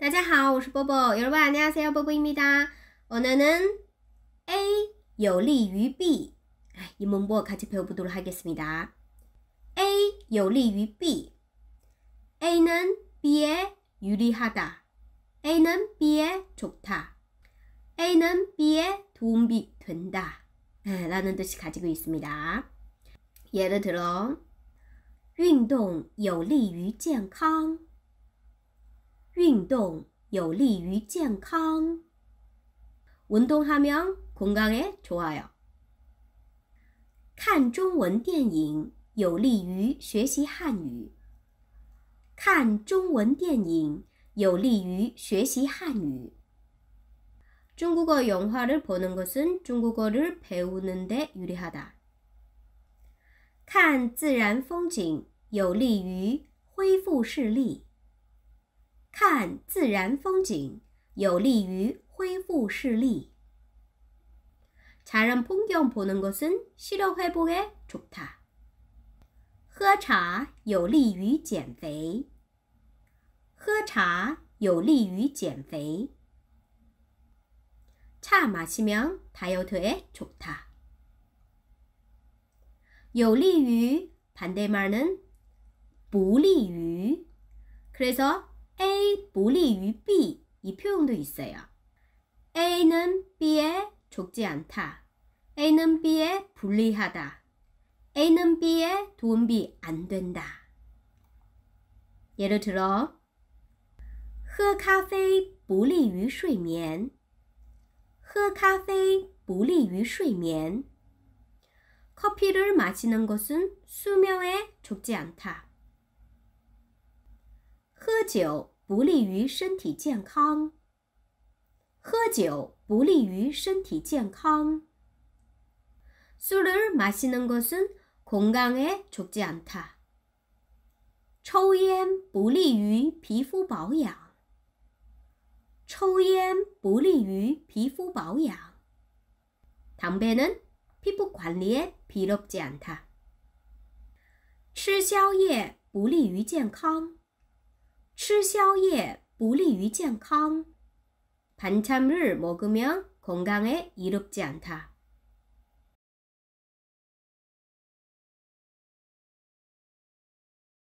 大家好，我是波波。여러분 안녕하세요,波波입니다. 오늘은 A 요리유 B 이 문법 같이 배워보도록 하겠습니다. A 요리유 B A는 B에 유리하다. A는 B에 좋다. A는 B에 도움이 된다. 라는 뜻이 가지고 있습니다. 예를 들어, 运动有利于健康。运动有利于健康。운동하면건강에좋아 요。 看中文电影有利于学习汉语。看中文电影有利于学习汉语。中国어영화를보는것은중국어를배우는데유리하 다。 看自然风景有利于恢复视力。看自然风景有利于恢复视力. 자연 풍경 보는 것은 시력 회복에 좋다. 喝茶有利于减肥.喝茶有利于减肥.차 마시면 다이어트에 좋다. 요리유 반대말은 무리유. 그래서 A 몰이 유 B 이 표현도 있어요. A는 B에 좁지 않다. A는 B에 불리하다. A는 B에 도움비 안 된다. 예를 들어, 喝咖啡不利于睡眠.喝咖啡不利于睡眠. 커피를 마시는 것은 수명에 좋지 않다. 喝酒不利于身体健康。喝酒不利于身体健康。술을마시는것은건강에좋지않다抽烟不利于皮肤保养。抽烟不利于皮肤保养。담배는피부관리에필요없지않다吃宵夜不利于健康。吃宵夜不利于健康. 반찬을 먹으면 건강에 이롭지 않다.